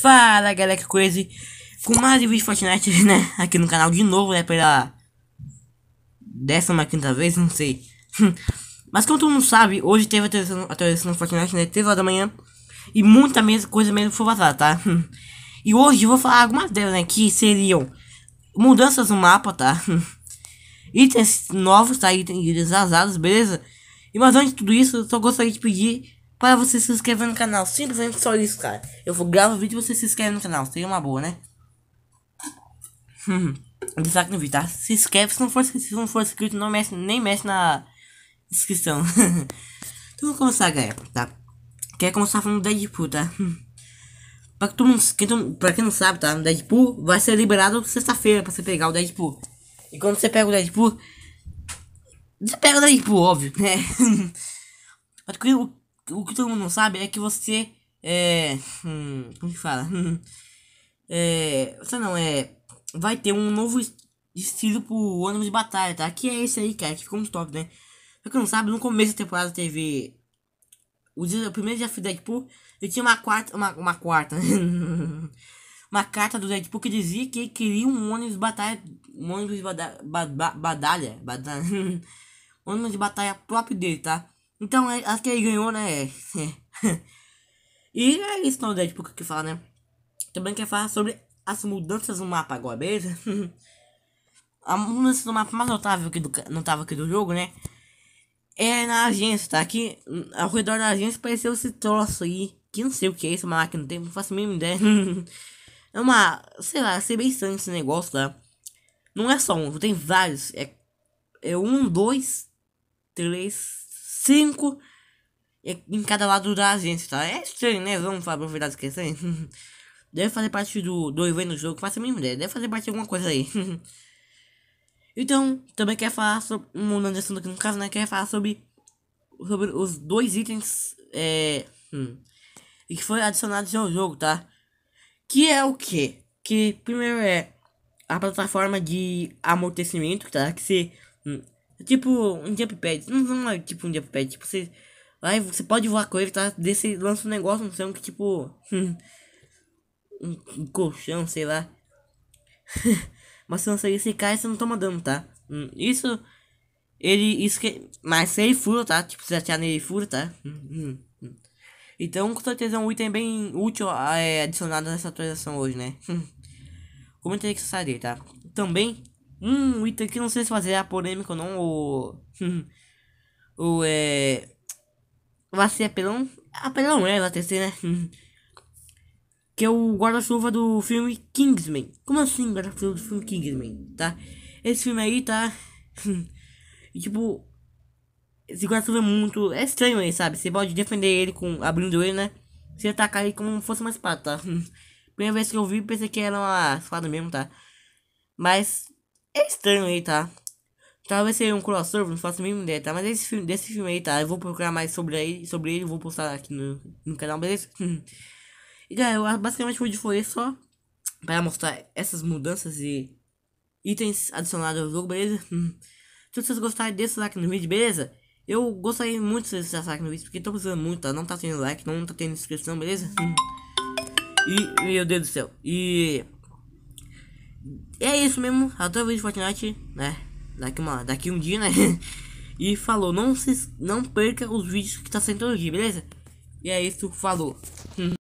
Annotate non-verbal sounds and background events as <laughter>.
Fala galera que crazy Com mais um vídeo de Fortnite <laughs> né Aqui no canal de novo né Pela décima quinta vez Não sei <laughs> Mas como todo mundo sabe Hoje teve a atualização, atualização do Fortnite né 3 horas da manhã E muita mesma, coisa mesmo foi vazada tá <laughs> E hoje eu vou falar algumas delas né Que seriam Mudanças no mapa tá Itens novos tá Itens vazados beleza E mas antes de tudo isso Eu só gostaria de pedir para é você se inscrever no canal. Simplesmente só isso, cara. Eu vou gravar vídeo e você se inscreve no canal. Seria uma boa, né? Destaque <laughs> no vídeo, tá? Se inscreve se não for, se não for inscrito, não mexe, nem mexe na inscrição. <laughs> então vamos começar, galera, tá? Quer começar falando do Deadpool, tá? <laughs> pra, que mundo, quem, todo, pra quem não sabe, tá? No Deadpool vai ser liberado sexta-feira pra você pegar o Deadpool. E quando você pega o Deadpool, você pega o Deadpool, óbvio, né? Mas o o que todo mundo não sabe é que você é. Hum, como se fala? <laughs> é. Você não, é. Vai ter um novo estilo pro ônibus de batalha, tá? Que é esse aí, cara, que ficou muito top, né? Pra quem não sabe, no começo da temporada teve. O, dia, o primeiro desafio do Deadpool, ele tinha uma quarta. Uma, uma quarta. <laughs> uma carta do Deadpool que dizia que ele queria um ônibus de batalha. Um ônibus de bada, ba, ba, badalha. Badalha. <laughs> ônibus de batalha próprio dele, tá? Então, é, acho que ele ganhou, né? <laughs> e é isso, não, Deadpool que fala, né? Também quer falar sobre as mudanças no mapa agora, beleza? <laughs> a mudança do mapa mais notável aqui do, notável aqui do jogo, né? É na agência, tá? Aqui, hum, ao redor da agência, apareceu esse troço aí. Que não sei o que é isso, mas que não tem, não faço a mínima ideia. <laughs> é uma, sei lá, sei bem estranho esse negócio, tá? Não é só um, tem vários. É, é um, dois, três, 5 em cada lado da gente, tá? É estranho, né? Vamos falar pra verdade que é estranho. <laughs> Deve fazer parte do, do evento do jogo, faça a mesma ideia. Deve fazer parte de alguma coisa aí. <laughs> então, também quer falar sobre. Mudando de assunto aqui no caso, né? Quer falar sobre. Sobre os dois itens. É. Hum, que foi adicionados ao jogo, tá? Que é o que? Que primeiro é a plataforma de amortecimento, tá? Que se. Tipo um jump pad. Não, não é tipo um jump pad. Tipo, você. aí você pode voar com ele, tá? Desse lança um negócio, não sei um que tipo. um, <laughs> um colchão, sei lá. <laughs> mas se lança sair e cai, você não toma dano, tá? Hum, isso. Ele. Isso que. Mas se ele fura, tá? Tipo, se atirar nele fura, tá? Hum, hum, então, com certeza, é um item bem útil é, adicionado nessa atualização hoje, né? <laughs> Comenta aí que você sabe, tá? Também Hum, o que não sei se fazer a polêmica ou não, o. <laughs> ou é. Vai ser é apelão. Apelão é, vai ter ser, né? <laughs> que é o guarda-chuva do filme Kingsman. Como assim guarda-chuva do filme Kingsman, tá? Esse filme aí tá. <laughs> e, tipo. Esse guarda-chuva é muito. É estranho aí, sabe? Você pode defender ele com. abrindo ele, né? Você atacar ele como se fosse uma espada, tá? Primeira vez que eu vi, pensei que era uma espada mesmo, tá? Mas é estranho aí, tá? Talvez seja um crossover, não faço a mesma ideia, tá? Mas esse filme, desse filme aí, tá? Eu vou procurar mais sobre, aí, sobre ele, vou postar aqui no, no canal, beleza? <laughs> e galera, basicamente o vídeo foi só para mostrar essas mudanças e itens adicionados ao jogo, beleza? <laughs> Se vocês gostarem, desse like no vídeo, beleza? Eu gostaria muito de vocês deixarem like no vídeo, porque tô precisando muito, tá? Não tá tendo like, não tá tendo inscrição, beleza? <laughs> E, meu Deus do céu. E... E é isso mesmo, até o vídeo de Fortnite, né? Daqui, uma, daqui um dia, né? <laughs> e falou, não, se, não perca os vídeos que tá saindo todo dia, beleza? E é isso, falou. <laughs>